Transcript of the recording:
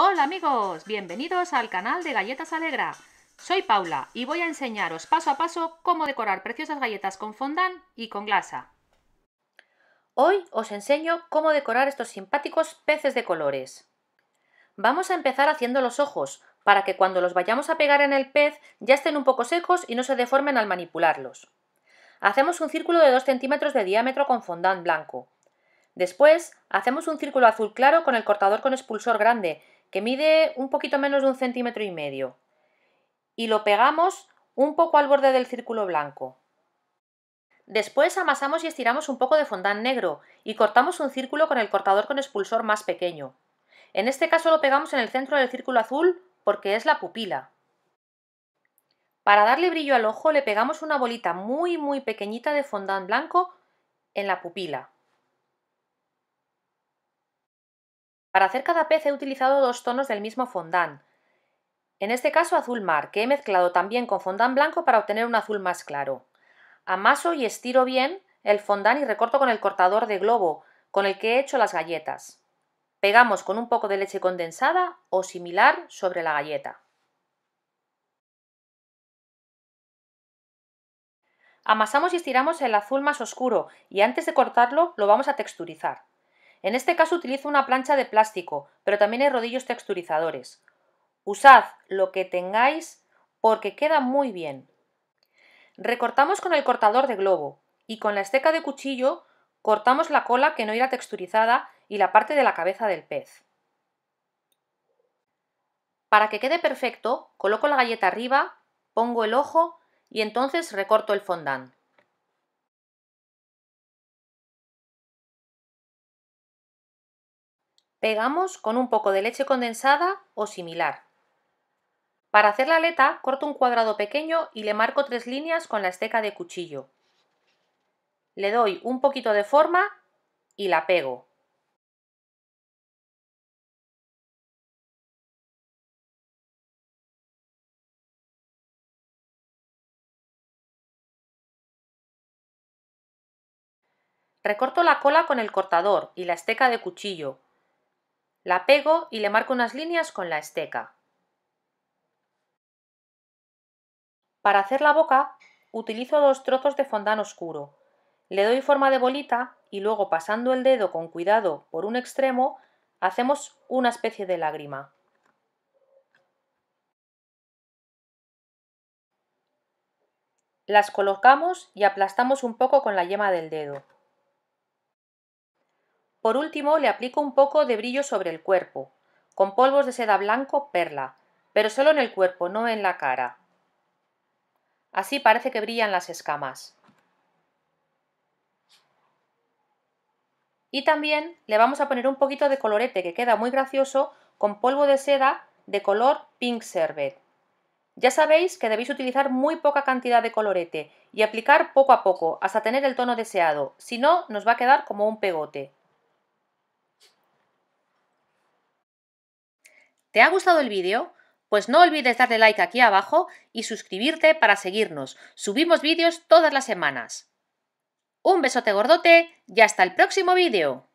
Hola amigos, bienvenidos al canal de Galletas Alegra. Soy Paula y voy a enseñaros paso a paso cómo decorar preciosas galletas con fondant y con glasa. Hoy os enseño cómo decorar estos simpáticos peces de colores. Vamos a empezar haciendo los ojos, para que cuando los vayamos a pegar en el pez ya estén un poco secos y no se deformen al manipularlos. Hacemos un círculo de 2 centímetros de diámetro con fondant blanco. Después, hacemos un círculo azul claro con el cortador con expulsor grande que mide un poquito menos de un centímetro y medio, y lo pegamos un poco al borde del círculo blanco. Después amasamos y estiramos un poco de fondant negro y cortamos un círculo con el cortador con expulsor más pequeño. En este caso lo pegamos en el centro del círculo azul porque es la pupila. Para darle brillo al ojo le pegamos una bolita muy muy pequeñita de fondant blanco en la pupila. Para hacer cada pez he utilizado dos tonos del mismo fondant, en este caso azul mar, que he mezclado también con fondant blanco para obtener un azul más claro. Amaso y estiro bien el fondant y recorto con el cortador de globo con el que he hecho las galletas. Pegamos con un poco de leche condensada o similar sobre la galleta. Amasamos y estiramos el azul más oscuro y antes de cortarlo lo vamos a texturizar. En este caso utilizo una plancha de plástico, pero también hay rodillos texturizadores. Usad lo que tengáis porque queda muy bien. Recortamos con el cortador de globo y con la esteca de cuchillo cortamos la cola que no irá texturizada y la parte de la cabeza del pez. Para que quede perfecto, coloco la galleta arriba, pongo el ojo y entonces recorto el fondant. Pegamos con un poco de leche condensada o similar. Para hacer la aleta, corto un cuadrado pequeño y le marco tres líneas con la esteca de cuchillo. Le doy un poquito de forma y la pego. Recorto la cola con el cortador y la esteca de cuchillo, la pego y le marco unas líneas con la esteca. Para hacer la boca, utilizo dos trozos de fondant oscuro. Le doy forma de bolita y luego pasando el dedo con cuidado por un extremo, hacemos una especie de lágrima. Las colocamos y aplastamos un poco con la yema del dedo. Por último, le aplico un poco de brillo sobre el cuerpo, con polvos de seda blanco perla, pero solo en el cuerpo, no en la cara. Así parece que brillan las escamas. Y también le vamos a poner un poquito de colorete que queda muy gracioso con polvo de seda de color Pink Sherbet. Ya sabéis que debéis utilizar muy poca cantidad de colorete y aplicar poco a poco hasta tener el tono deseado, si no nos va a quedar como un pegote. ¿Te ha gustado el vídeo? Pues no olvides darle like aquí abajo y suscribirte para seguirnos. Subimos vídeos todas las semanas. Un besote gordote y hasta el próximo vídeo.